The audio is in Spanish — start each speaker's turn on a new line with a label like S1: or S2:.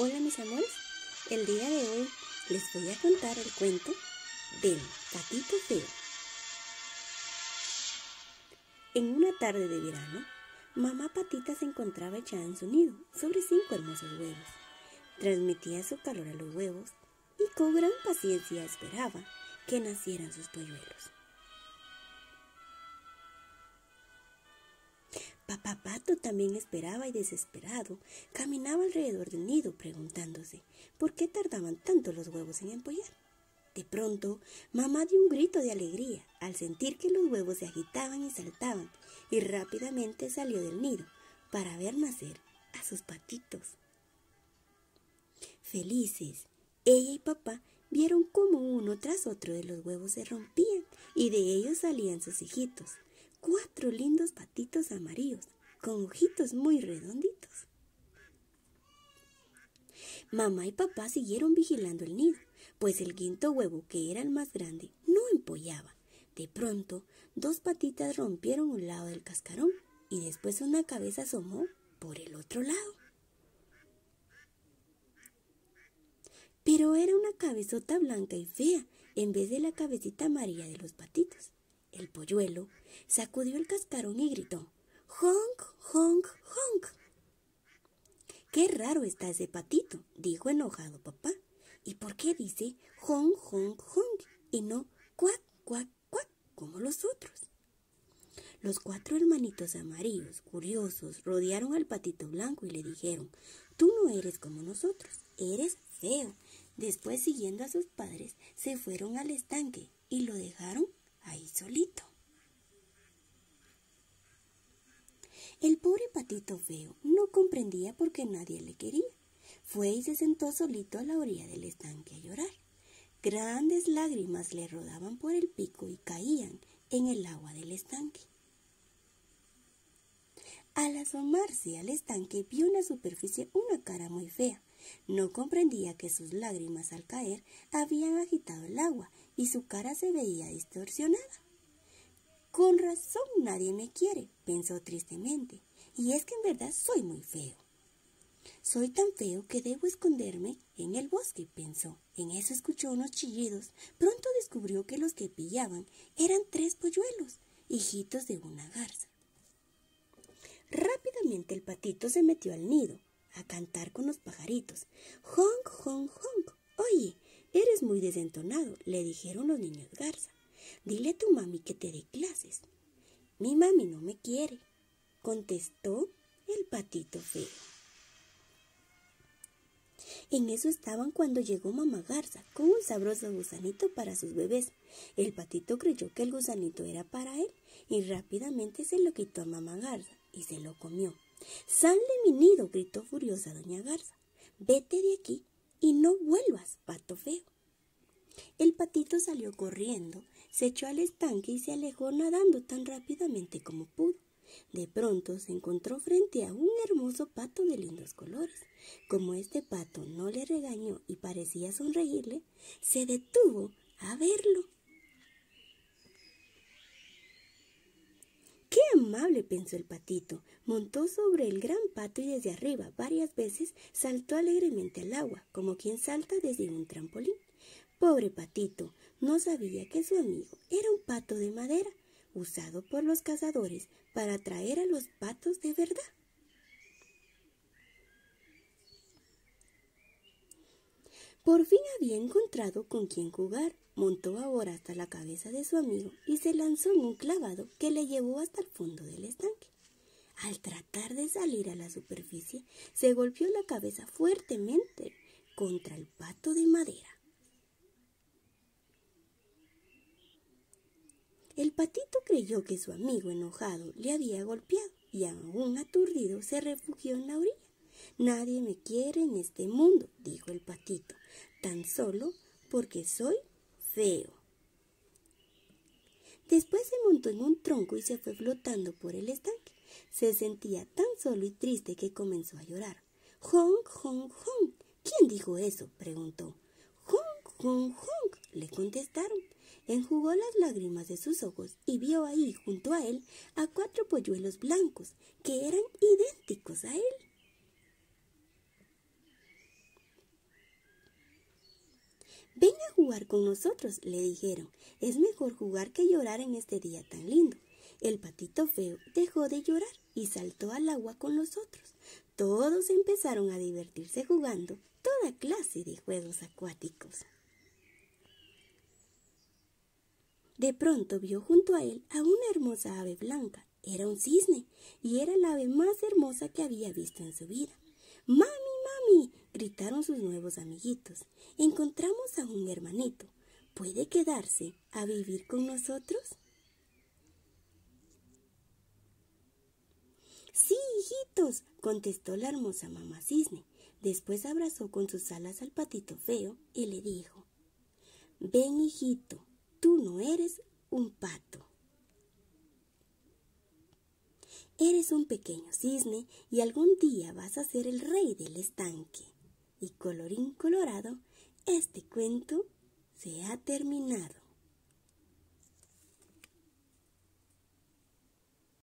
S1: Hola mis amores, el día de hoy les voy a contar el cuento del patito feo. En una tarde de verano, mamá Patita se encontraba echada en su nido sobre cinco hermosos huevos. Transmitía su calor a los huevos y con gran paciencia esperaba que nacieran sus polluelos. Papá Pato también esperaba y desesperado caminaba alrededor del nido preguntándose por qué tardaban tanto los huevos en empollar. De pronto, mamá dio un grito de alegría al sentir que los huevos se agitaban y saltaban y rápidamente salió del nido para ver nacer a sus patitos. Felices, ella y papá vieron cómo uno tras otro de los huevos se rompían y de ellos salían sus hijitos cuatro lindos patitos amarillos con ojitos muy redonditos. Mamá y papá siguieron vigilando el nido, pues el quinto huevo, que era el más grande, no empollaba. De pronto, dos patitas rompieron un lado del cascarón y después una cabeza asomó por el otro lado. Pero era una cabezota blanca y fea en vez de la cabecita amarilla de los patitos. El polluelo sacudió el cascarón y gritó Honk, honk, honk. Qué raro está ese patito, dijo enojado papá. ¿Y por qué dice honk, honk, honk y no cuac, cuac, cuac como los otros? Los cuatro hermanitos amarillos, curiosos, rodearon al patito blanco y le dijeron, tú no eres como nosotros, eres feo. Después, siguiendo a sus padres, se fueron al estanque y lo dejaron ahí solito. El pobre patito feo no comprendía por qué nadie le quería. Fue y se sentó solito a la orilla del estanque a llorar. Grandes lágrimas le rodaban por el pico y caían en el agua del estanque. Al asomarse al estanque vio en la superficie una cara muy fea. No comprendía que sus lágrimas al caer habían agitado el agua y su cara se veía distorsionada. Con razón nadie me quiere, pensó tristemente, y es que en verdad soy muy feo. Soy tan feo que debo esconderme en el bosque, pensó. En eso escuchó unos chillidos. Pronto descubrió que los que pillaban eran tres polluelos, hijitos de una garza. Rápidamente el patito se metió al nido, a cantar con los pajaritos. Honk, honk, honk. Oye, Eres muy desentonado, le dijeron los niños Garza. Dile a tu mami que te dé clases. Mi mami no me quiere, contestó el patito feo. En eso estaban cuando llegó mamá Garza con un sabroso gusanito para sus bebés. El patito creyó que el gusanito era para él y rápidamente se lo quitó a mamá Garza y se lo comió. ¡Sal mi nido! gritó furiosa doña Garza. Vete de aquí y no vuelvas patito salió corriendo, se echó al estanque y se alejó nadando tan rápidamente como pudo. De pronto se encontró frente a un hermoso pato de lindos colores. Como este pato no le regañó y parecía sonreírle, se detuvo a verlo. ¡Qué amable! pensó el patito. Montó sobre el gran pato y desde arriba varias veces saltó alegremente al agua, como quien salta desde un trampolín. Pobre patito, no sabía que su amigo era un pato de madera usado por los cazadores para atraer a los patos de verdad. Por fin había encontrado con quien jugar. Montó ahora hasta la cabeza de su amigo y se lanzó en un clavado que le llevó hasta el fondo del estanque. Al tratar de salir a la superficie, se golpeó la cabeza fuertemente contra el pato de madera. El patito creyó que su amigo enojado le había golpeado y aún aturdido se refugió en la orilla. Nadie me quiere en este mundo, dijo el patito, tan solo porque soy feo. Después se montó en un tronco y se fue flotando por el estanque. Se sentía tan solo y triste que comenzó a llorar. Honk, honk, honk. ¿Quién dijo eso? preguntó. Honk, honk, honk, le contestaron enjugó las lágrimas de sus ojos y vio ahí junto a él a cuatro polluelos blancos que eran idénticos a él. Ven a jugar con nosotros, le dijeron. Es mejor jugar que llorar en este día tan lindo. El patito feo dejó de llorar y saltó al agua con los otros. Todos empezaron a divertirse jugando toda clase de juegos acuáticos. De pronto vio junto a él a una hermosa ave blanca. Era un cisne y era la ave más hermosa que había visto en su vida. ¡Mami, mami! gritaron sus nuevos amiguitos. Encontramos a un hermanito. ¿Puede quedarse a vivir con nosotros? Sí, hijitos, contestó la hermosa mamá cisne. Después abrazó con sus alas al patito feo y le dijo, Ven, hijito, Tú no eres un pato. Eres un pequeño cisne y algún día vas a ser el rey del estanque. Y colorín colorado, este cuento se ha terminado.